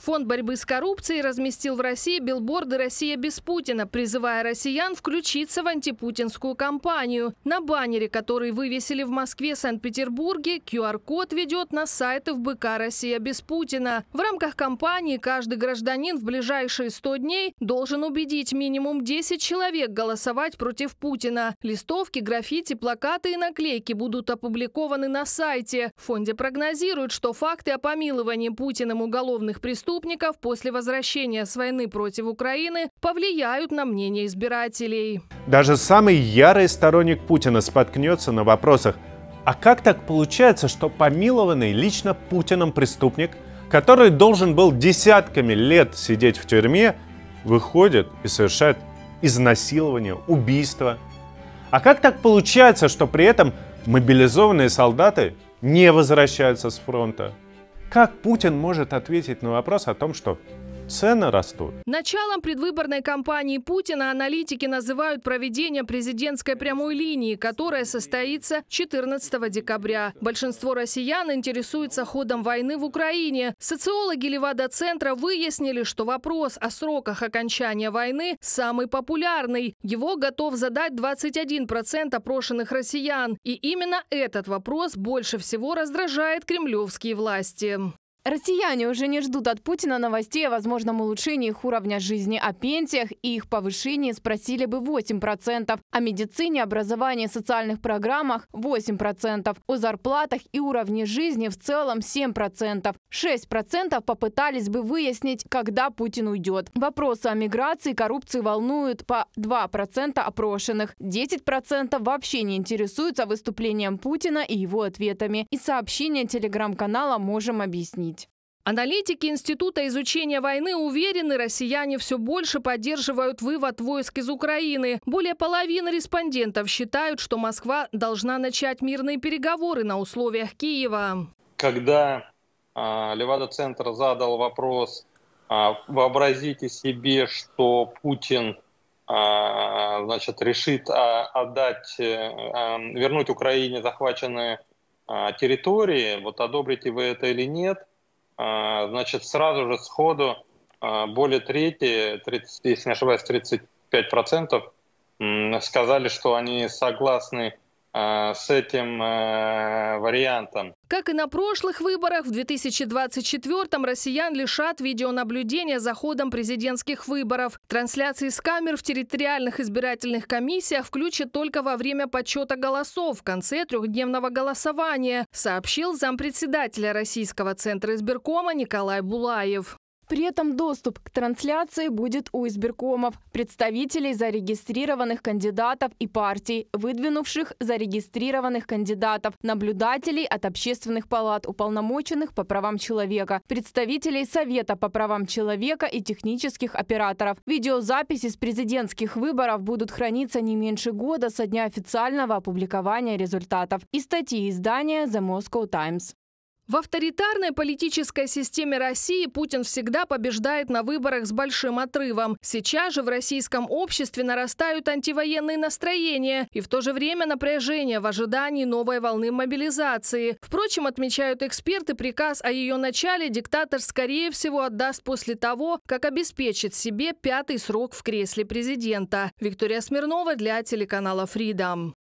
Фонд борьбы с коррупцией разместил в России билборды «Россия без Путина», призывая россиян включиться в антипутинскую кампанию. На баннере, который вывесили в Москве Санкт-Петербурге, QR-код ведет на сайты ВБК «Россия без Путина». В рамках кампании каждый гражданин в ближайшие 100 дней должен убедить минимум 10 человек голосовать против Путина. Листовки, граффити, плакаты и наклейки будут опубликованы на сайте. В фонде прогнозируют, что факты о помиловании Путиным уголовных преступлений преступников после возвращения с войны против Украины повлияют на мнение избирателей. Даже самый ярый сторонник Путина споткнется на вопросах, а как так получается, что помилованный лично Путиным преступник, который должен был десятками лет сидеть в тюрьме, выходит и совершает изнасилование, убийство? А как так получается, что при этом мобилизованные солдаты не возвращаются с фронта? Как Путин может ответить на вопрос о том, что цены растут. Началом предвыборной кампании Путина аналитики называют проведение президентской прямой линии, которая состоится 14 декабря. Большинство россиян интересуется ходом войны в Украине. Социологи Левада-центра выяснили, что вопрос о сроках окончания войны самый популярный. Его готов задать 21% опрошенных россиян. И именно этот вопрос больше всего раздражает кремлевские власти. Россияне уже не ждут от Путина новостей о возможном улучшении их уровня жизни, о пенсиях и их повышении спросили бы 8%, о медицине, образовании, социальных программах 8%, о зарплатах и уровне жизни в целом 7%. 6% попытались бы выяснить, когда Путин уйдет. Вопросы о миграции и коррупции волнуют по 2% опрошенных. 10% вообще не интересуются выступлением Путина и его ответами. И сообщение телеграм-канала «Можем объяснить». Аналитики Института изучения войны уверены, россияне все больше поддерживают вывод войск из Украины. Более половины респондентов считают, что Москва должна начать мирные переговоры на условиях Киева. Когда э, а, Левада-центр задал вопрос, э, вообразите себе, что Путин э, значит, решит э, отдать, э, вернуть Украине захваченные э, территории, вот одобрите вы это или нет – а, значит, сразу же сходу а, более трети, 30, если не ошибаюсь, 35% сказали, что они согласны а, с этим э, вариантом. Как и на прошлых выборах, в 2024-м россиян лишат видеонаблюдения за ходом президентских выборов. Трансляции с камер в территориальных избирательных комиссиях включат только во время подсчета голосов в конце трехдневного голосования, сообщил зампредседателя Российского центра избиркома Николай Булаев. При этом доступ к трансляции будет у избиркомов, представителей зарегистрированных кандидатов и партий, выдвинувших зарегистрированных кандидатов, наблюдателей от общественных палат, уполномоченных по правам человека, представителей Совета по правам человека и технических операторов. Видеозаписи с президентских выборов будут храниться не меньше года со дня официального опубликования результатов и статьи издания The Moscow Times. В авторитарной политической системе России Путин всегда побеждает на выборах с большим отрывом. Сейчас же в российском обществе нарастают антивоенные настроения и в то же время напряжение в ожидании новой волны мобилизации. Впрочем, отмечают эксперты, приказ о ее начале диктатор, скорее всего, отдаст после того, как обеспечит себе пятый срок в кресле президента. Виктория Смирнова для телеканала Freedom.